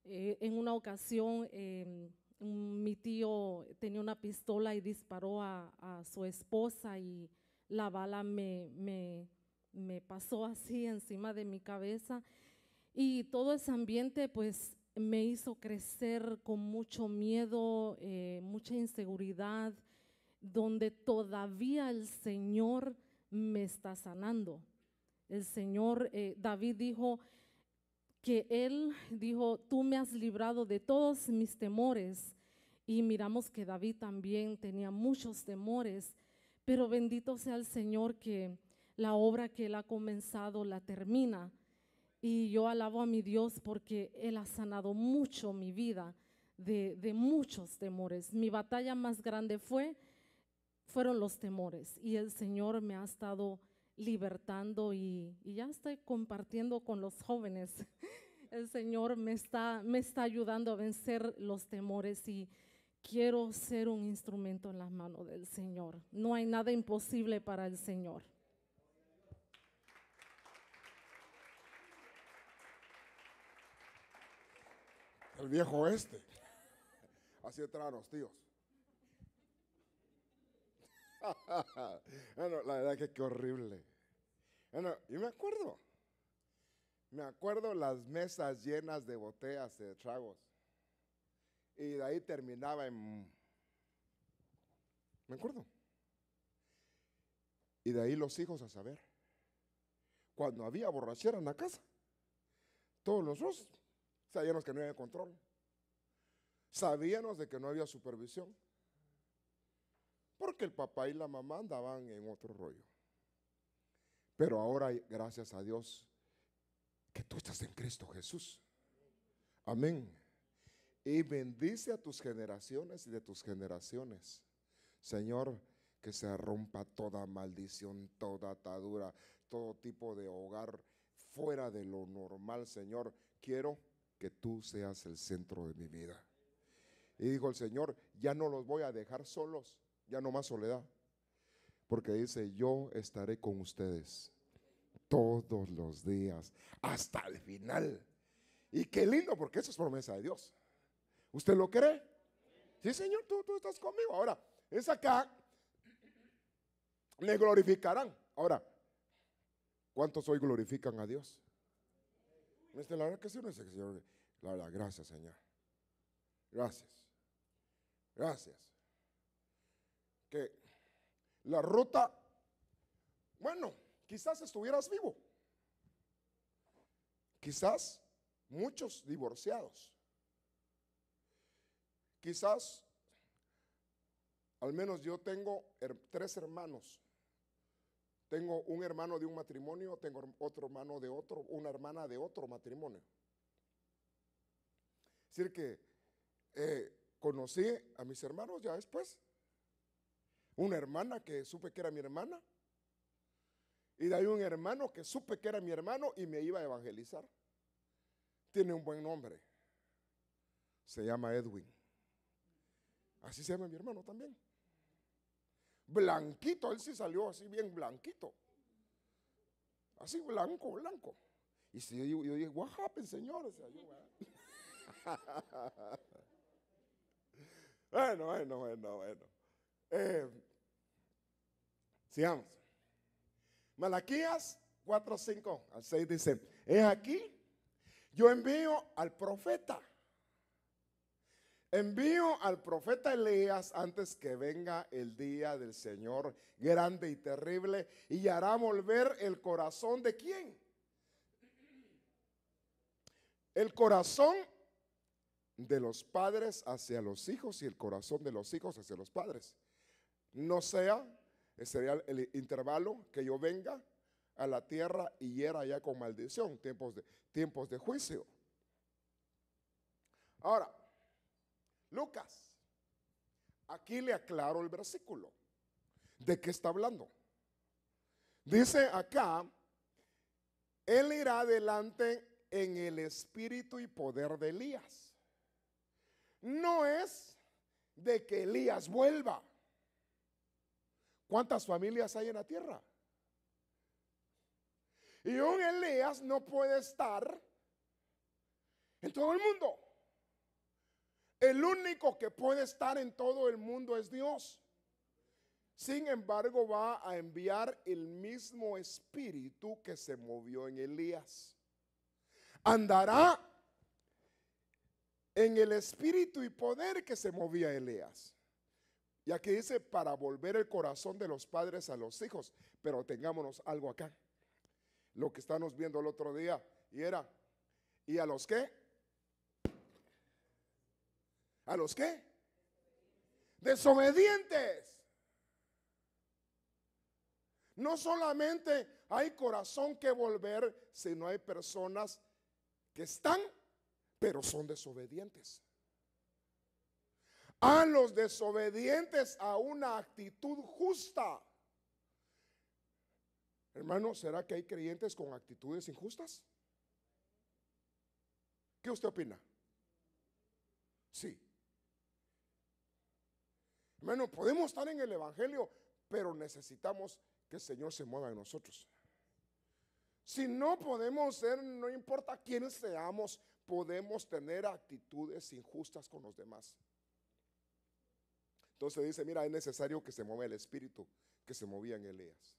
eh, en una ocasión, em, mi tío tenía una pistola y disparó a, su esposa y la bala me, me, pasó así encima de mi cabeza. Y todo ese ambiente, pues, me hizo crecer con mucho miedo, eh, mucha inseguridad, donde todavía el Señor me está sanando. El Señor, eh, David dijo, que él dijo, tú me has librado de todos mis temores. Y miramos que David también tenía muchos temores, pero bendito sea el Señor que la obra que él ha comenzado la termina. Y yo alabo a mi Dios porque él ha sanado mucho mi vida de, de muchos temores. Mi batalla más grande fue, fueron los temores y el Señor me ha estado libertando y, ya estoy compartiendo con los jóvenes. *laughs* El Señor me está, me está ayudando a vencer los temores y quiero ser un instrumento en las manos del Señor. No hay nada imposible para el Señor. El viejo este. Así entraron los tíos. *laughs* bueno, la verdad que qué horrible. Bueno, yo me acuerdo. Me acuerdo las mesas llenas de botellas de tragos. Y de ahí terminaba en... Me acuerdo. Y de ahí los hijos a saber. Cuando había borrachera en la casa, todos los dos sabíamos que no había control. Sabíamos de que no había supervisión. Porque el papá y la mamá andaban en otro rollo. Pero ahora, gracias a Dios, que tú estás en Cristo Jesús. Amén. Y bendice a tus generaciones y de tus generaciones. Señor, que se rompa toda maldición, toda atadura, todo tipo de hogar fuera de lo normal, Señor. Quiero que tú seas el centro de mi vida. Y dijo el Señor, ya no los voy a dejar solos ya no más soledad. Porque dice, yo estaré con ustedes todos los días hasta el final. Y qué lindo, porque eso es promesa de Dios. ¿Usted lo cree? Sí, Señor, tú, tú estás conmigo. Ahora, es acá, Le glorificarán. Ahora, ¿cuántos hoy glorifican a Dios? La verdad que sí, no La verdad, gracias, Señor. Gracias. Gracias la ruta, bueno, quizás estuvieras vivo, quizás muchos divorciados, quizás, al menos yo tengo tres hermanos. Tengo un hermano de un matrimonio, tengo otro hermano de otro, una hermana de otro matrimonio. Es decir, que eh, conocí a mis hermanos ya después. Una hermana que supe que era mi hermana. Y de ahí un hermano que supe que era mi hermano y me iba a evangelizar. Tiene un buen nombre. Se llama Edwin. Así se llama mi hermano también. Blanquito, él sí salió así bien blanquito. Así blanco, blanco. Y si yo, dije, what happened, señor? *laughs* bueno, bueno, bueno, bueno. Eh, sigamos. Malaquías 4, 5 al 6 dice, es aquí, yo envío al profeta. Envío al profeta Elías antes que venga el día del Señor grande y terrible y hará volver el corazón de quién? El corazón de los padres hacia los hijos y el corazón de los hijos hacia los padres no sea, sería el intervalo que yo venga a la tierra y hiera ya con maldición, tiempos de, tiempos de juicio. Ahora, Lucas, aquí le aclaro el versículo. ¿De qué está hablando? Dice acá, él irá adelante en el espíritu y poder de Elías. No es de que Elías vuelva. ¿Cuántas familias hay en la tierra? Y un Elías no puede estar en todo el mundo. El único que puede estar en todo el mundo es Dios. Sin embargo, va a enviar el mismo espíritu que se movió en Elías. Andará en el espíritu y poder que se movía Elías. Y aquí dice, para volver el corazón de los padres a los hijos. Pero tengámonos algo acá. Lo que estábamos viendo el otro día. Y era, ¿y a los qué? ¿A los qué? Desobedientes. No solamente hay corazón que volver, sino hay personas que están, pero son desobedientes a los desobedientes a una actitud justa. Hermano, ¿será que hay creyentes con actitudes injustas? ¿Qué usted opina? Sí. Hermano, podemos estar en el Evangelio, pero necesitamos que el Señor se mueva en nosotros. Si no podemos ser, no importa quiénes seamos, podemos tener actitudes injustas con los demás. Entonces dice, mira, es necesario que se mueva el espíritu que se movía en Elías.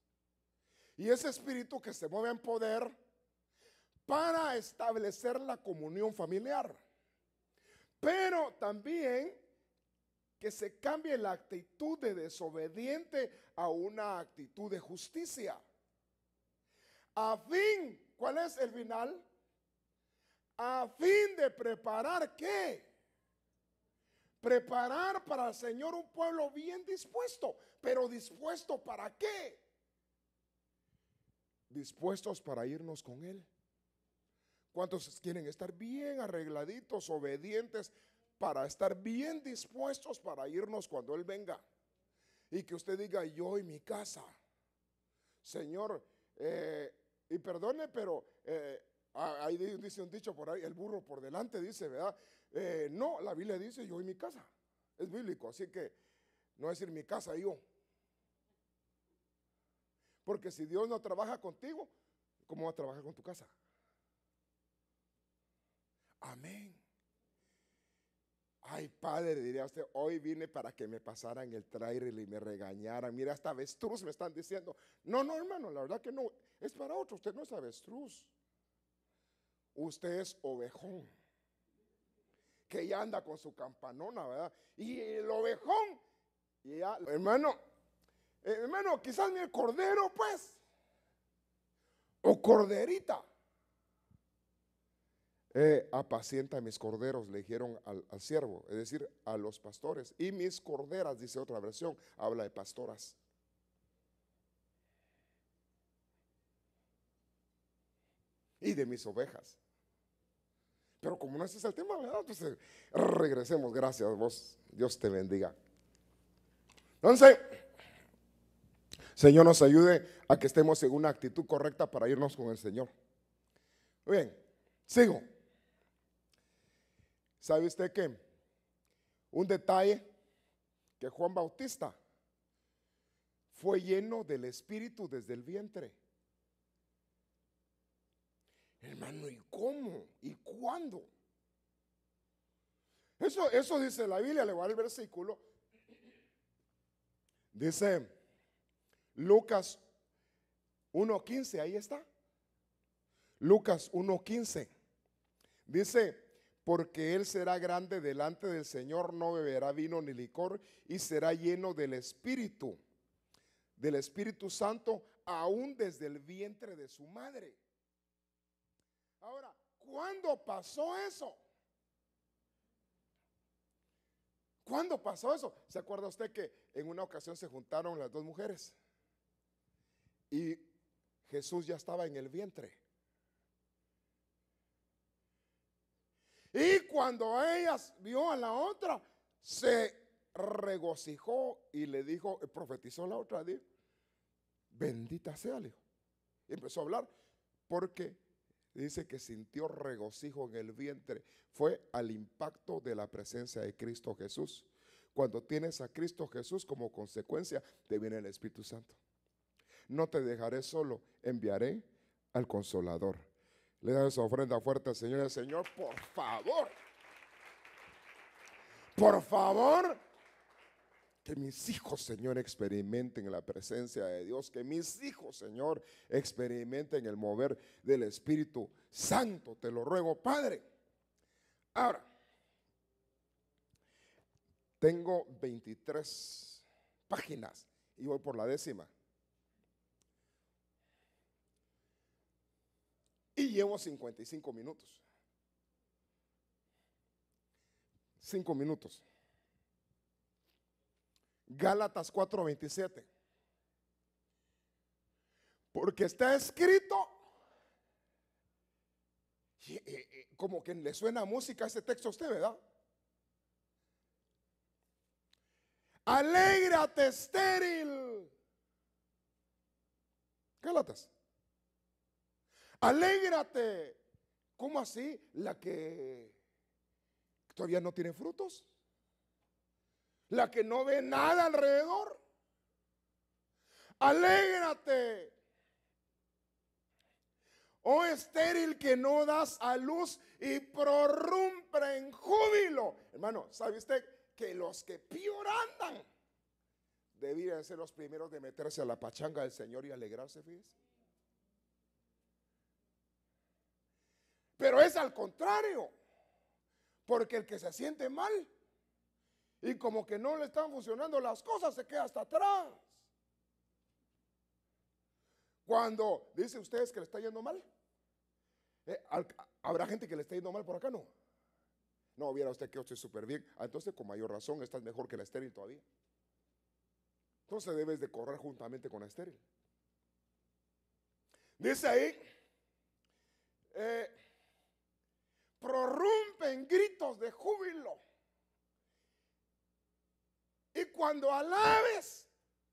Y ese espíritu que se mueve en poder para establecer la comunión familiar. Pero también que se cambie la actitud de desobediente a una actitud de justicia. A fin, ¿cuál es el final? A fin de preparar qué? Preparar para el Señor un pueblo bien dispuesto, pero dispuesto para qué? Dispuestos para irnos con Él. ¿Cuántos quieren estar bien arregladitos, obedientes, para estar bien dispuestos para irnos cuando Él venga? Y que usted diga, yo y mi casa, Señor, eh, y perdone, pero eh, ah, ahí dice un dicho por ahí, el burro por delante dice, ¿verdad? Eh, no, la Biblia dice yo y mi casa. Es bíblico, así que no es decir mi casa yo. Porque si Dios no trabaja contigo, ¿cómo va a trabajar con tu casa? Amén. Ay, padre, diría usted, hoy vine para que me pasaran el trailer y me regañaran. Mira, hasta avestruz me están diciendo. No, no, hermano, la verdad que no. Es para otro. Usted no es avestruz. Usted es ovejón que ya anda con su campanona, ¿verdad? Y el ovejón, y hermano, eh, hermano, quizás ni el cordero, pues, o corderita. Eh, apacienta mis corderos, le dijeron al, al, siervo, es decir, a los pastores. Y mis corderas, dice otra versión, habla de pastoras. Y de mis ovejas. Pero como no ese el tema, Entonces, pues, eh, regresemos. Gracias, vos. Dios te bendiga. Entonces, Señor nos ayude a que estemos en una actitud correcta para irnos con el Señor. Muy bien, sigo. ¿Sabe usted que un detalle que Juan Bautista fue lleno del Espíritu desde el vientre? Hermano, ¿y cómo? ¿Y cuándo? Eso, eso dice la Biblia, le voy al versículo. Dice Lucas 1.15, ahí está. Lucas 1.15. Dice, porque él será grande delante del Señor, no beberá vino ni licor y será lleno del Espíritu, del Espíritu Santo, aún desde el vientre de su madre. Ahora, ¿cuándo pasó eso? ¿Cuándo pasó eso? ¿Se acuerda usted que en una ocasión se juntaron las dos mujeres? Y Jesús ya estaba en el vientre. Y cuando ellas vio a la otra, se regocijó y le dijo, eh, profetizó la otra, dijo, bendita sea, le Y empezó a hablar porque dice que sintió regocijo en el vientre. Fue al impacto de la presencia de Cristo Jesús. Cuando tienes a Cristo Jesús como consecuencia, te viene el Espíritu Santo. No te dejaré solo, enviaré al Consolador. Le da esa ofrenda fuerte al Señor. Señor, por favor. Por favor, que mis hijos, Señor, experimenten la presencia de Dios, que mis hijos, Señor, experimenten el mover del Espíritu Santo. Te lo ruego, Padre. Ahora, tengo 23 páginas y voy por la décima. Y llevo 55 minutos. 5 minutos. Gálatas 4:27. Porque está escrito, como que le suena música a ese texto a usted, ¿verdad? Alégrate estéril. Gálatas. Alégrate. ¿Cómo así? La que todavía no tiene frutos la que no ve nada alrededor. Alégrate. Oh estéril que no das a luz y prorrumpa en júbilo. Hermano, ¿sabe usted que los que peor andan debían ser los primeros de meterse a la pachanga del Señor y alegrarse, fíjese? Pero es al contrario, porque el que se siente mal y como que no le están funcionando las cosas, se queda hasta atrás. Cuando dice ustedes que le está yendo mal, eh, habrá gente que le está yendo mal por acá, no. No, hubiera usted que usted estoy súper bien. Ah, entonces, con mayor razón, estás mejor que la estéril todavía. Entonces debes de correr juntamente con la estéril. Dice ahí, eh, prorrumpen gritos de júbilo. Y cuando alabes,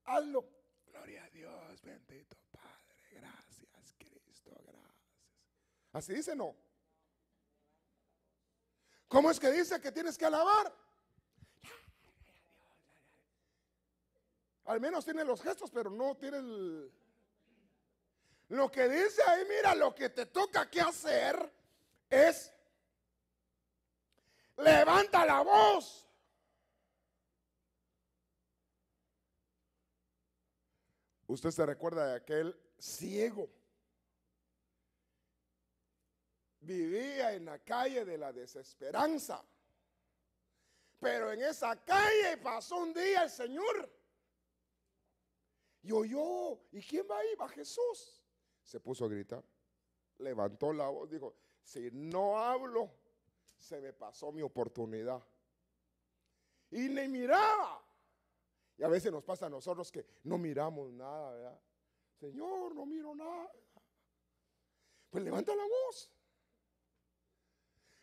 hazlo. Gloria a Dios, bendito Padre. Gracias, Cristo, gracias. Así dice, no. ¿Cómo es que dice que tienes que alabar? Al menos tiene los gestos, pero no tiene Lo que dice ahí, mira, lo que te toca que hacer es levanta la voz. Usted se recuerda de aquel ciego. Vivía en la calle de la desesperanza. Pero en esa calle pasó un día el Señor. Y oyó, ¿y quién va ahí? Va Jesús. Se puso a gritar. Levantó la voz, dijo, si no hablo, se me pasó mi oportunidad. Y le miraba y a veces nos pasa a nosotros que no miramos nada, ¿verdad? Señor, no miro nada. Pues levanta la voz.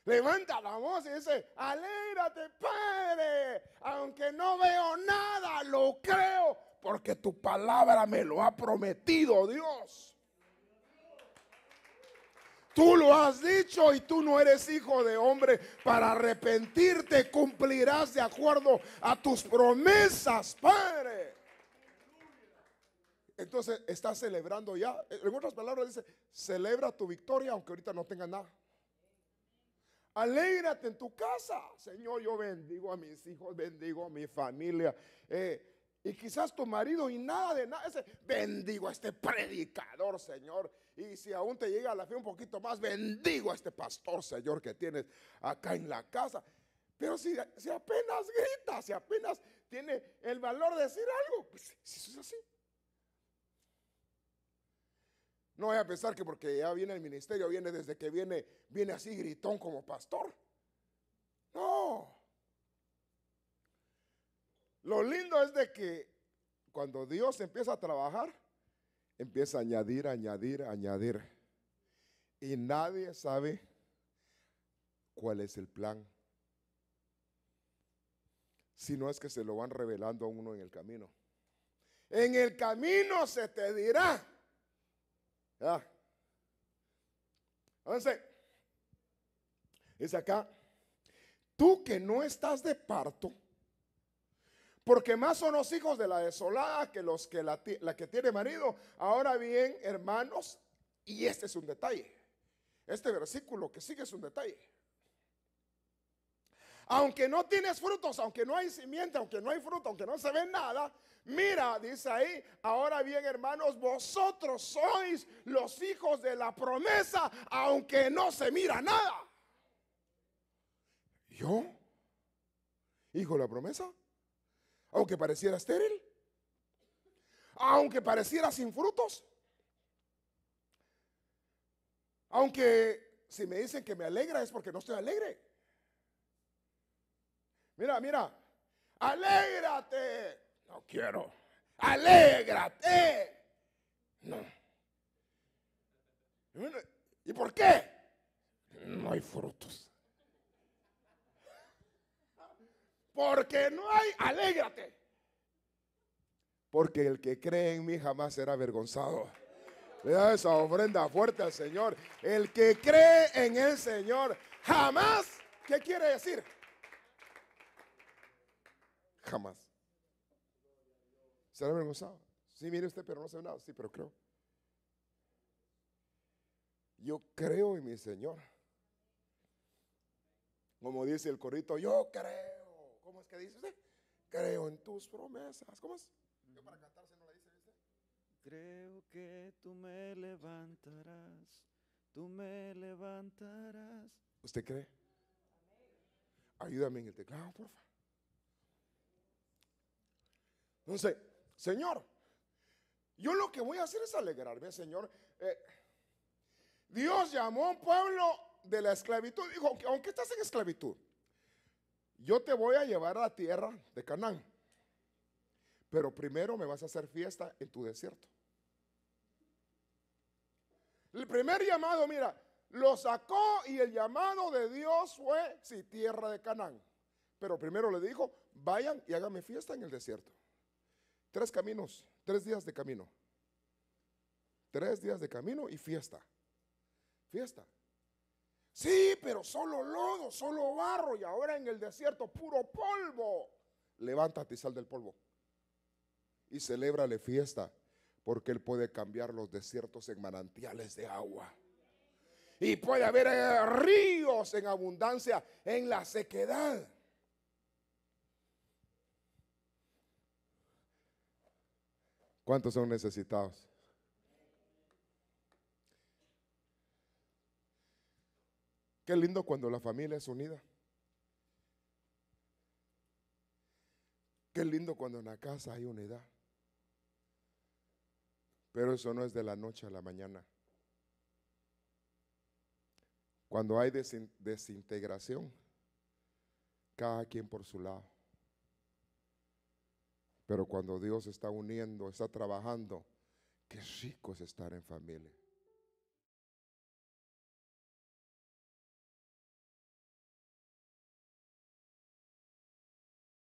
Levanta la voz y dice, alégrate, Padre, aunque no veo nada, lo creo, porque tu palabra me lo ha prometido, Dios. Tú lo has dicho y tú no eres hijo de hombre para arrepentirte. Cumplirás de acuerdo a tus promesas, Padre. Entonces estás celebrando ya. En otras palabras dice, celebra tu victoria aunque ahorita no tenga nada. Alégrate en tu casa. Señor, yo bendigo a mis hijos, bendigo a mi familia. Eh, y quizás tu marido y nada de nada. bendigo a este predicador, Señor. Y si aún te llega la fe un poquito más, bendigo a este pastor, Señor, que tienes acá en la casa. Pero si, si apenas grita, si apenas tiene el valor de decir algo, pues eso es así. No vaya a pensar que porque ya viene el ministerio, viene desde que viene, viene así gritón como pastor. No. Lo lindo es de que cuando Dios empieza a trabajar, empieza a añadir, añadir, añadir. Y nadie sabe cuál es el plan. Si no es que se lo van revelando a uno en el camino. En el camino se te dirá. ¿Ya? Ah. Entonces, es acá. Tú que no estás de parto porque más son los hijos de la desolada que los que la, que tiene marido. Ahora bien, hermanos, y este es un detalle. Este versículo que sigue es un detalle. Aunque no tienes frutos, aunque no hay simiente, aunque no hay fruto, aunque no se ve nada, mira, dice ahí, ahora bien hermanos, vosotros sois los hijos de la promesa, aunque no se mira nada. ¿Yo? ¿Hijo de la promesa? Aunque pareciera estéril, aunque pareciera sin frutos, aunque si me dicen que me alegra es porque no estoy alegre. Mira, mira, alégrate. No quiero. Alégrate. No. ¿Y por qué? No hay frutos. Porque no hay, alégrate. Porque el que cree en mí jamás será avergonzado. Le da esa ofrenda fuerte al Señor. El que cree en el Señor jamás, ¿qué quiere decir? Jamás. Será avergonzado. Sí, mire usted, pero no sé nada. Sí, pero creo. Yo creo en mi Señor. Como dice el corrito, yo creo. ¿Cómo es que dice usted? Eh, creo en tus promesas. ¿Cómo es? Creo que tú me levantarás, tú me levantarás. ¿Usted cree? Ayúdame en el teclado, porfa. Entonces, Señor, yo lo que voy a hacer es alegrarme, Señor. Eh, Dios llamó a un pueblo de la esclavitud. Dijo, aunque estás en esclavitud, yo te voy a llevar a la tierra de Canaán, pero primero me vas a hacer fiesta en tu desierto. El primer llamado, mira, lo sacó y el llamado de Dios fue, si tierra de Canaán. Pero primero le dijo, vayan y háganme fiesta en el desierto. Tres caminos, tres días de camino. Tres días de camino y fiesta. Fiesta. Sí, pero solo lodo, solo barro y ahora en el desierto puro polvo. Levántate y sal del polvo. Y celébrale fiesta, porque Él puede cambiar los desiertos en manantiales de agua. Y puede haber eh, ríos en abundancia en la sequedad. ¿Cuántos son necesitados? Qué lindo cuando la familia es unida. Qué lindo cuando en la casa hay unidad. Pero eso no es de la noche a la mañana. Cuando hay desintegración, cada quien por su lado. Pero cuando Dios está uniendo, está trabajando, qué rico es estar en familia.